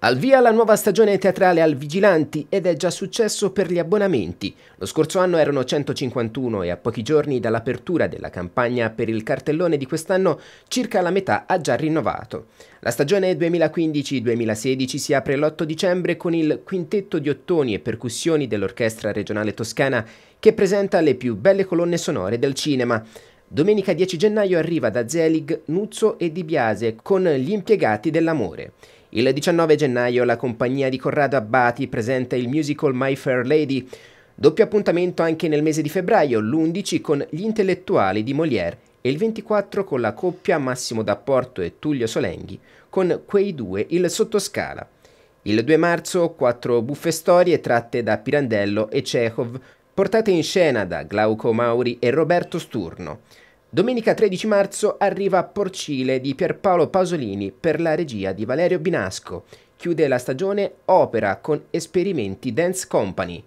Al via la nuova stagione teatrale al Vigilanti ed è già successo per gli abbonamenti. Lo scorso anno erano 151 e a pochi giorni dall'apertura della campagna per il cartellone di quest'anno circa la metà ha già rinnovato. La stagione 2015-2016 si apre l'8 dicembre con il quintetto di ottoni e percussioni dell'Orchestra Regionale Toscana che presenta le più belle colonne sonore del cinema. Domenica 10 gennaio arriva da Zelig Nuzzo e Di Biase con gli impiegati dell'amore. Il 19 gennaio la compagnia di Corrado Abbati presenta il musical My Fair Lady, doppio appuntamento anche nel mese di febbraio, l'11 con Gli intellettuali di Molière e il 24 con la coppia Massimo D'Apporto e Tullio Solenghi, con quei due il sottoscala. Il 2 marzo quattro buffe storie tratte da Pirandello e Chekhov, portate in scena da Glauco Mauri e Roberto Sturno. Domenica 13 marzo arriva Porcile di Pierpaolo Pasolini per la regia di Valerio Binasco. Chiude la stagione Opera con Esperimenti Dance Company.